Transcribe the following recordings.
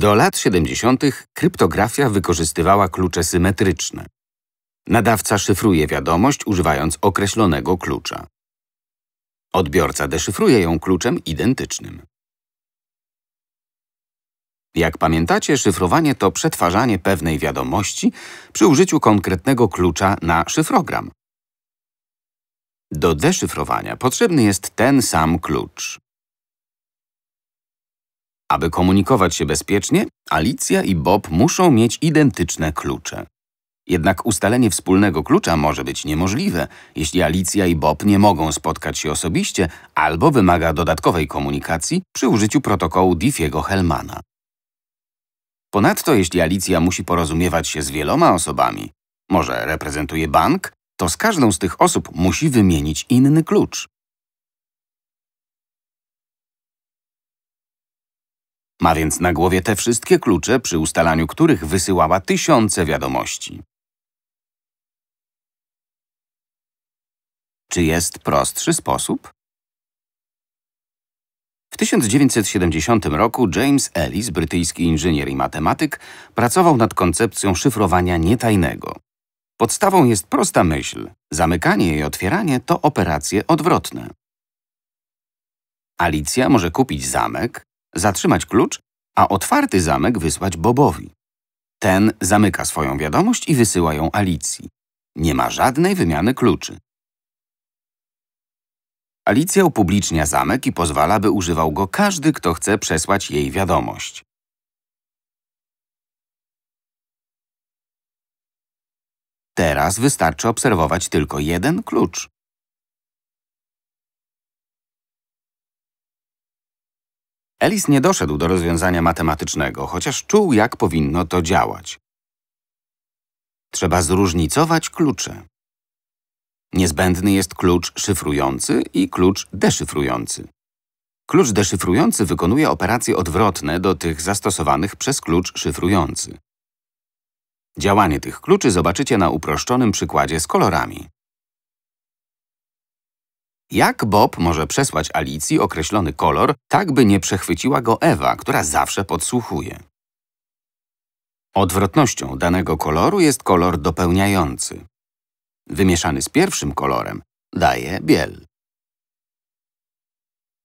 Do lat 70. kryptografia wykorzystywała klucze symetryczne. Nadawca szyfruje wiadomość używając określonego klucza. Odbiorca deszyfruje ją kluczem identycznym. Jak pamiętacie, szyfrowanie to przetwarzanie pewnej wiadomości przy użyciu konkretnego klucza na szyfrogram. Do deszyfrowania potrzebny jest ten sam klucz. Aby komunikować się bezpiecznie, Alicja i Bob muszą mieć identyczne klucze. Jednak ustalenie wspólnego klucza może być niemożliwe, jeśli Alicja i Bob nie mogą spotkać się osobiście albo wymaga dodatkowej komunikacji przy użyciu protokołu Diffiego-Hellmana. Ponadto, jeśli Alicja musi porozumiewać się z wieloma osobami, może reprezentuje bank, to z każdą z tych osób musi wymienić inny klucz. Ma więc na głowie te wszystkie klucze, przy ustalaniu których wysyłała tysiące wiadomości. Czy jest prostszy sposób? W 1970 roku James Ellis, brytyjski inżynier i matematyk, pracował nad koncepcją szyfrowania nietajnego. Podstawą jest prosta myśl. Zamykanie i otwieranie to operacje odwrotne. Alicja może kupić zamek, zatrzymać klucz, a otwarty zamek wysłać Bobowi. Ten zamyka swoją wiadomość i wysyła ją Alicji. Nie ma żadnej wymiany kluczy. Alicja upublicznia zamek i pozwala, by używał go każdy, kto chce przesłać jej wiadomość. Teraz wystarczy obserwować tylko jeden klucz. Elis nie doszedł do rozwiązania matematycznego, chociaż czuł, jak powinno to działać. Trzeba zróżnicować klucze. Niezbędny jest klucz szyfrujący i klucz deszyfrujący. Klucz deszyfrujący wykonuje operacje odwrotne do tych zastosowanych przez klucz szyfrujący. Działanie tych kluczy zobaczycie na uproszczonym przykładzie z kolorami. Jak Bob może przesłać Alicji określony kolor, tak by nie przechwyciła go Ewa, która zawsze podsłuchuje? Odwrotnością danego koloru jest kolor dopełniający. Wymieszany z pierwszym kolorem daje biel.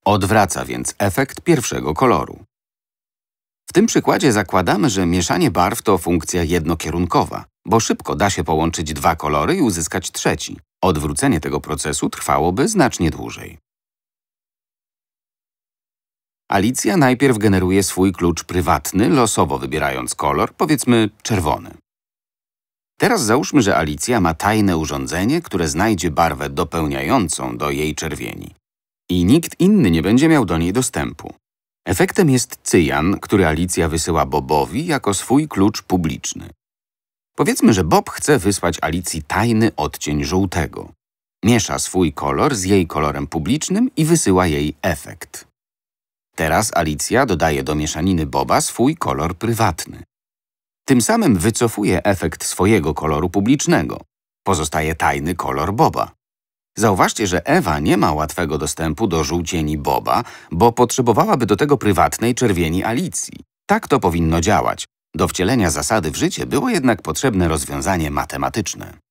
Odwraca więc efekt pierwszego koloru. W tym przykładzie zakładamy, że mieszanie barw to funkcja jednokierunkowa, bo szybko da się połączyć dwa kolory i uzyskać trzeci. Odwrócenie tego procesu trwałoby znacznie dłużej. Alicja najpierw generuje swój klucz prywatny, losowo wybierając kolor, powiedzmy czerwony. Teraz załóżmy, że Alicja ma tajne urządzenie, które znajdzie barwę dopełniającą do jej czerwieni. I nikt inny nie będzie miał do niej dostępu. Efektem jest cyjan, który Alicja wysyła Bobowi jako swój klucz publiczny. Powiedzmy, że Bob chce wysłać Alicji tajny odcień żółtego. Miesza swój kolor z jej kolorem publicznym i wysyła jej efekt. Teraz Alicja dodaje do mieszaniny Boba swój kolor prywatny. Tym samym wycofuje efekt swojego koloru publicznego. Pozostaje tajny kolor Boba. Zauważcie, że Ewa nie ma łatwego dostępu do żółcieni Boba, bo potrzebowałaby do tego prywatnej czerwieni Alicji. Tak to powinno działać. Do wcielenia zasady w życie było jednak potrzebne rozwiązanie matematyczne.